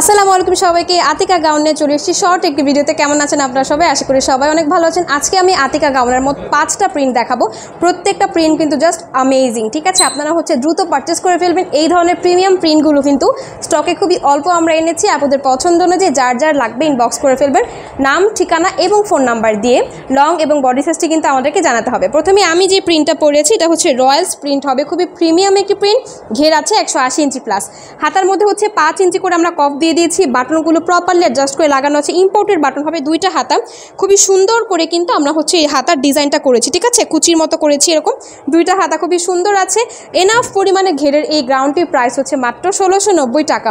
আসসালামু আলাইকুম সবাইকে আতিকা গাউনে চলে এসেছি শর্ট একটি ভিডিওতে কেমন আছেন আপনারা সবাই আশা করি সবাই অনেক ভালো আছেন আজকে আমি আতিকা গাউনের মোট পাঁচটা প্রিন্ট দেখাবো প্রত্যেকটা প্রিন্ট কিন্তু জাস্ট আমেজিং ঠিক আছে আপনারা হচ্ছে দ্রুত পারচেস করে ফেলবেন এই ধরনের প্রিমিয়াম প্রিন্টগুলো কিন্তু স্টকে খুবই অল্প আমরা এনেছি আপনাদের পছন্দ অনুযায়ী যার যার লাগবে ইনবক্স করে ফেলবেন নাম ঠিকানা এবং ফোন নাম্বার দিয়ে লং এবং বডি সাইজটি কিন্তু আমাদেরকে জানাতে হবে প্রথমে আমি যে প্রিন্টটা পড়েছি এটা হচ্ছে রয়্যালস প্রিন্ট হবে খুবই প্রিমিয়াম একটি প্রিন্ট ঘের আছে একশো ইঞ্চি প্লাস হাতার মধ্যে হচ্ছে পাঁচ ইঞ্চি করে আমরা কফ দিয়ে দিয়ে দিয়েছি বাটনগুলো প্রপারলি অ্যাডজাস্ট করে লাগানো আছে ইম্পোর্টেড বাটন হবে দুইটা হাতা খুবই সুন্দর করে কিন্তু আমরা হচ্ছে এই হাতার ডিজাইনটা করেছি ঠিক আছে কুচির মতো করেছি এরকম দুইটা হাতা খুবই সুন্দর আছে এনাফ পরিমাণে ঘেরের এই গ্রাউন্ডটির প্রাইস হচ্ছে মাত্র ষোলোশো টাকা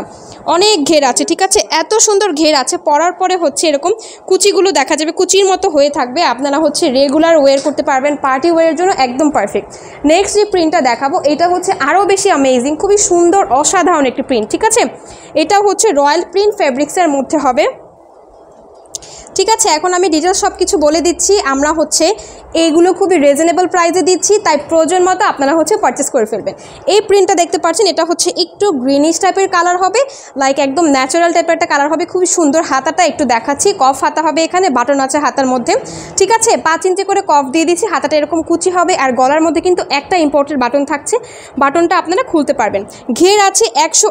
অনেক ঘের আছে ঠিক আছে এত সুন্দর ঘের আছে পরার পরে হচ্ছে এরকম কুচিগুলো দেখা যাবে কুচির মতো হয়ে থাকবে আপনারা হচ্ছে রেগুলার ওয়ের করতে পারবেন পার্টি ওয়ের জন্য একদম পারফেক্ট নেক্সট যে প্রিন্টটা দেখাবো এটা হচ্ছে আরও বেশি অ্যামেজিং খুবই সুন্দর অসাধারণ একটি প্রিন্ট ঠিক আছে এটা হচ্ছে র রয়্যাল প্রিন্ট ফেব্রিক্সের মধ্যে হবে ঠিক আছে এখন আমি ডিটেলস সব কিছু বলে দিচ্ছি আমরা হচ্ছে এইগুলো খুবই রিজনেবল প্রাইসে দিচ্ছি তাই প্রয়োজন মতো আপনারা হচ্ছে পারচেস করে ফেলবেন এই প্রিন্টটা দেখতে পাচ্ছেন এটা হচ্ছে একটু গ্রিনিশ টাইপের কালার হবে লাইক একদম ন্যাচারাল টাইপের একটা কালার হবে খুবই সুন্দর হাতাটা একটু দেখাচ্ছি কফ হাতা হবে এখানে বাটন আছে হাতার মধ্যে ঠিক আছে পাঁচ ইঞ্চি করে কফ দিয়ে দিচ্ছি হাতাটা এরকম কুচি হবে আর গলার মধ্যে কিন্তু একটা ইম্পোর্টেড বাটন থাকছে বাটনটা আপনারা খুলতে পারবেন ঘের আছে একশো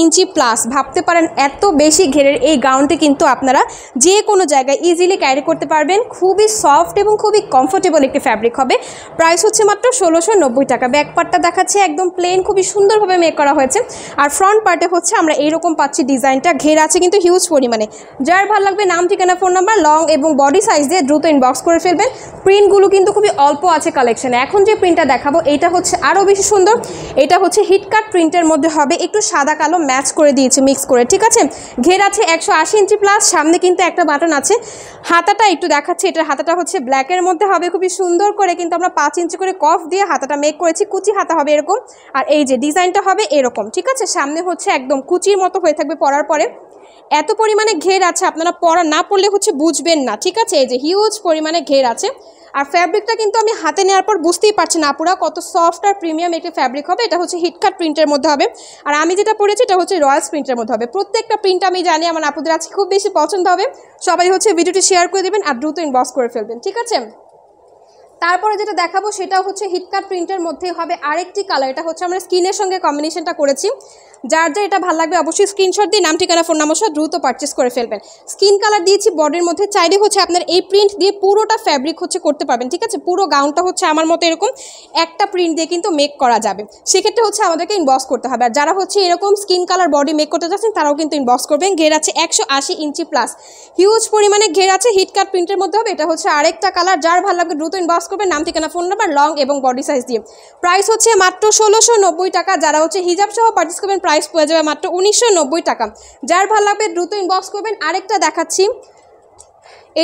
ইঞ্চি প্লাস ভাবতে পারেন এত বেশি ঘেরের এই গাউনটি কিন্তু আপনারা যে কোনো জায়গায় ইজিলি ক্যারি করতে পারবেন খুবই সফট এবং খুবই কমফোর্ট কমফোর্টেবল একটি ফ্যাব্রিক হবে প্রাইস হচ্ছে মাত্র ষোলোশো নব্বই টাকা ব্যাক পার্টটা দেখাচ্ছে একদম প্লেন খুবই সুন্দরভাবে মেক করা হয়েছে আর ফ্রন্ট পার্টে হচ্ছে আমরা এইরকম পাচ্ছি ডিজাইনটা ঘের আছে কিন্তু হিউজ পরিমাণে যার ভালো লাগবে নাম ঠিকানা ফোন নাম্বার লং এবং বডি সাইজ দিয়ে দ্রুত ইনবক্স করে ফেলবেন প্রিন্টগুলো কিন্তু খুবই অল্প আছে কালেকশানে এখন যে প্রিন্টটা দেখাবো এটা হচ্ছে আরও বেশি সুন্দর এটা হচ্ছে হিটকাট প্রিন্টের মধ্যে হবে একটু সাদা কালো ম্যাচ করে দিয়েছে মিক্স করে ঠিক আছে ঘের আছে একশো আশি ইঞ্চি প্লাস সামনে কিন্তু একটা বাটন আছে হাতাটা একটু দেখাচ্ছে এটার হাতাটা হচ্ছে ব্ল্যাকের মধ্যে হবে খুবই সুন্দর করে কিন্তু আমরা পাঁচ ইঞ্চি করে কফ দিয়ে হাতাটা মেক করেছি কুচি হাতা হবে এরকম আর এই যে ডিজাইনটা হবে এরকম ঠিক আছে সামনে হচ্ছে একদম কুচির মতো হয়ে থাকবে পরার পরে এত পরিমাণে ঘের আছে আপনারা পরা না পড়লে হচ্ছে বুঝবেন না ঠিক আছে এই যে হিউজ পরিমাণে ঘের আছে আর ফ্যাব্রিকটা কিন্তু আমি হাতে নেওয়ার পর বুঝতেই পারছি না আপুরা কত সফট আর প্রিমিয়াম একটি ফ্যাব্রিক হবে এটা হচ্ছে হিটকাট প্রিন্টের মধ্যে হবে আর আমি যেটা পড়েছি এটা হচ্ছে রয়্যালস প্রিন্টের মধ্যে হবে প্রত্যেকটা প্রিন্ট আমি জানি আমার আপুদের আজকে খুব বেশি পছন্দ হবে সবাই হচ্ছে ভিডিওটি শেয়ার করে দেবেন আর দ্রুত ইনবক্স করে ফেলবেন ঠিক আছে তারপরে যেটা দেখাবো সেটা হচ্ছে হিটকাট প্রিন্টের মধ্যে হবে আরেকটি কালার এটা হচ্ছে আমরা স্কিনের সঙ্গে কম্বিনেশনটা করেছি যার যা এটা ভালো লাগবে অবশ্যই স্ক্রিনশট দিয়ে নাম ঠিকানা ফোন নাম্বার সহ দ্রুত পারচেস করে ফেলবেন স্কিন কালার দিয়েছি বডির মধ্যে চাইলে হচ্ছে আপনার এই প্রিন্ট দিয়ে পুরোটা ফ্যাব্রিক হচ্ছে করতে পারবেন ঠিক আছে পুরো গাউনটা হচ্ছে আমার মতো এরকম একটা প্রিন্ট দিয়ে কিন্তু মেক করা যাবে সেক্ষেত্রে হচ্ছে আমাদেরকে ইনবক্স করতে হবে আর যারা হচ্ছে এরকম স্কিন কালার বডি মেক করতে চাচ্ছেন তারাও কিন্তু ইনবক্স করবেন ঘের আছে একশো ইঞ্চি প্লাস হিউজ পরিমাণে ঘের আছে হিটকাট প্রিন্টের মধ্যে হবে এটা হচ্ছে আরেকটা কালার যার ভালো লাগবে দ্রুত ইনবক্স করবেন নাম ঠিকানা ফোন নাম্বার লং এবং বডি সাইজ দিয়ে প্রাইস হচ্ছে মাত্র ষোলোশো টাকা যারা হচ্ছে হিজাব সহ পার্টিস করবেন প্রাইস পেয়ে যাবে মাত্র উনিশশো টাকা যার ভালো লাগবে দ্রুত ইনবক্স করবেন আরেকটা দেখাচ্ছি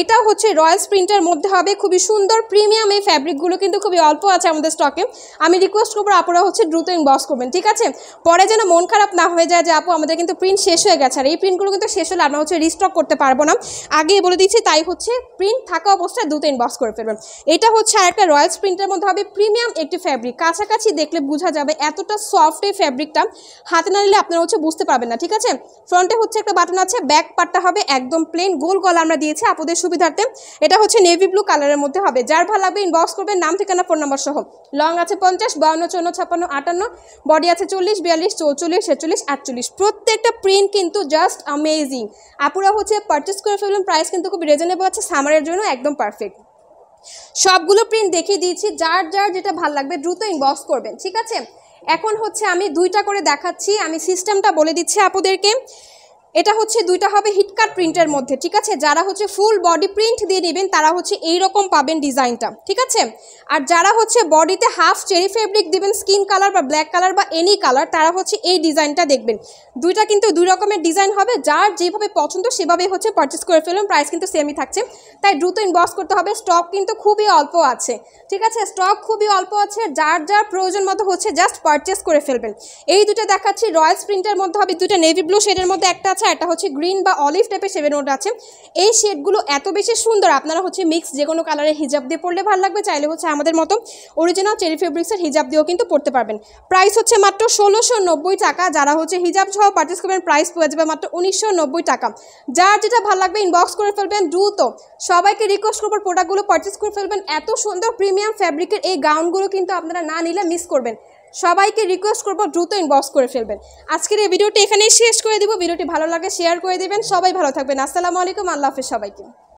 এটা হচ্ছে রয়্যাল স্প্রিন্টের মধ্যে হবে খুবই সুন্দর প্রিমিয়াম এই ফ্যাব্রিকগুলো কিন্তু খুবই অল্প আছে আমাদের স্টকে আমি রিকোয়েস্ট করবো আপনারা হচ্ছে দ্রুত ইনবক্স করবেন ঠিক আছে পরে যেন মন খারাপ না হয়ে যায় যে আপু আমাদের কিন্তু প্রিন্ট শেষ হয়ে গেছে আর এই প্রিন্টগুলো কিন্তু শেষ হলে আমরা হচ্ছে রিস্টক করতে পারবো না আগে বলে দিচ্ছি তাই হচ্ছে প্রিন্ট থাকা অবস্থায় দ্রুত ইনবক্স করে ফেলবেন এটা হচ্ছে আর একটা রয়্যাল স্প্রিন্টের মধ্যে হবে প্রিমিয়াম একটি ফ্যাব্রিক কাছাকাছি দেখলে বোঝা যাবে এতটা সফট এই ফ্যাব্রিকটা হাতে না নিলে আপনারা হচ্ছে বুঝতে পারবেন না ঠিক আছে ফ্রন্টে হচ্ছে একটা বাটন আছে ব্যাক পার্টটা হবে একদম প্লেন গোল গলা আমরা দিয়েছি আপুদের সুবিধার্থে এটা হচ্ছে নেভি ব্লু কালারের মধ্যে হবে যার ভালো লাগবে ইনবক্স করবেন নাম ঠিকানা ফোন নাম্বার সহ লং আছে পঞ্চাশ বাউন্ন চৌন্ন ছাপ্পান্ন আটান্ন বডি আছে চল্লিশ বিয়াল্লিশ চৌচল্লিশ ছেচল্লিশ আটচল্লিশ প্রত্যেকটা প্রিন্ট কিন্তু জাস্ট অ্যামেজিং আপুরা হচ্ছে পারচেস করে ফেলবেন প্রাইস কিন্তু খুব রিজনেবল আছে সামারের জন্য একদম পারফেক্ট সবগুলো প্রিন্ট দেখিয়ে দিয়েছি যার যার যেটা ভাল লাগবে দ্রুত ইনবক্স করবেন ঠিক আছে এখন হচ্ছে আমি দুইটা করে দেখাচ্ছি আমি সিস্টেমটা বলে দিচ্ছি আপুদেরকে এটা হচ্ছে দুইটা হবে হিটকাট প্রিন্টের মধ্যে ঠিক আছে যারা হচ্ছে ফুল বডি প্রিন্ট দিয়ে নেবেন তারা হচ্ছে এই রকম পাবেন ডিজাইনটা ঠিক আছে আর যারা হচ্ছে বডিতে হাফ চেরি ফেব্রিক দিবেন স্কিন কালার বা ব্ল্যাক কালার বা এনি কালার তারা হচ্ছে এই ডিজাইনটা দেখবেন দুইটা কিন্তু দুই রকমের ডিজাইন হবে যার যেভাবে পছন্দ সেভাবেই হচ্ছে পারচেস করে ফেলুন প্রাইস কিন্তু সেমই থাকছে তাই দ্রুত ইনবক্স করতে হবে স্টক কিন্তু খুবই অল্প আছে ঠিক আছে স্টক খুবই অল্প আছে যার যার প্রয়োজন মতো হচ্ছে জাস্ট পারচেস করে ফেলবেন এই দুটো দেখাচ্ছি রয়্যাল প্রিন্টের মধ্যে হবে দুটো নেভি ব্লু শেডের মধ্যে একটা আছে আচ্ছা, এটা হচ্ছে গ্রিন বা অলিভ টাইপের সেভেন ওট আছে এই শেডগুলো এত বেশি সুন্দর আপনারা হচ্ছে মিক্স যে কোনো কালারের হিজাব দিয়ে পরলে ভালো লাগবে চাইলে হচ্ছে আমাদের মতো অরিজিনাল চেরি ফেব্রিক্সের হিজাব দিয়েও কিন্তু পড়তে পারবেন প্রাইস হচ্ছে মাত্র ষোলোশো টাকা যারা হচ্ছে হিজাব সহ পারচেস করবেন প্রাইস পেয়ে যাবে মাত্র উনিশশো টাকা যার যেটা ভালো লাগবে ইনবক্স করে ফেলবেন দ্রুত সবাইকে রিকোয়েস্ট করবো প্রোডাক্টগুলো পারচেস করে ফেলবেন এত সুন্দর প্রিমিয়াম ফ্যাব্রিকের এই গাউনগুলো কিন্তু আপনারা না নিলে মিস করবেন সবাইকে রিকোয়েস্ট করবো দ্রুত ইনবক্স করে ফেলবেন আজকের এই ভিডিওটি এখানেই শেষ করে দিব ভিডিওটি ভালো লাগে শেয়ার করে দেবেন সবাই ভালো থাকবেন আসসালামু আলাইকুম আল্লাহ হাফিজ সবাইকে